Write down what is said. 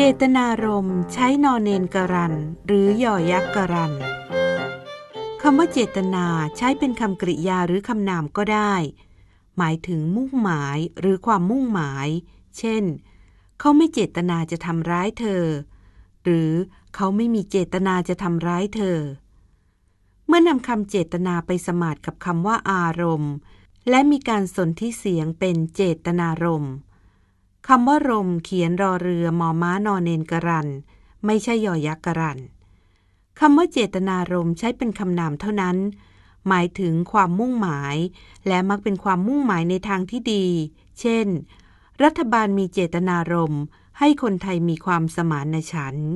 เจตนารมณ์ใช้นอนเนนกรันหรือย่อยักษ์กรันคำว่าเจตนาใช้เป็นคำกริยาหรือคำนามก็ได้ หมายถึงมุ่งหมายหรือความมุ่งหมาย เช่น เขาไม่เจตนาจะทำร้ายเธอ หรือเขาไม่มีเจตนาจะทำร้ายเธอ เมื่อนำคำเจตนาไปสมาดกับคำว่าอารมณ์ และมีการสนที่เสียงเป็นเจตนารมณ์คำว่ารมเขียนรอเรือมอม้านอนเนนกรันไม่ใช่ยอยักษ์กรันคำว่าเจตนารมใช้เป็นคำนามเท่านั้น หมายถึงความมุ่งหมาย และมักเป็นความมุ่งหมายในทางที่ดี เช่น รัฐบาลมีเจตนารม ให้คนไทยมีความสมานฉันท์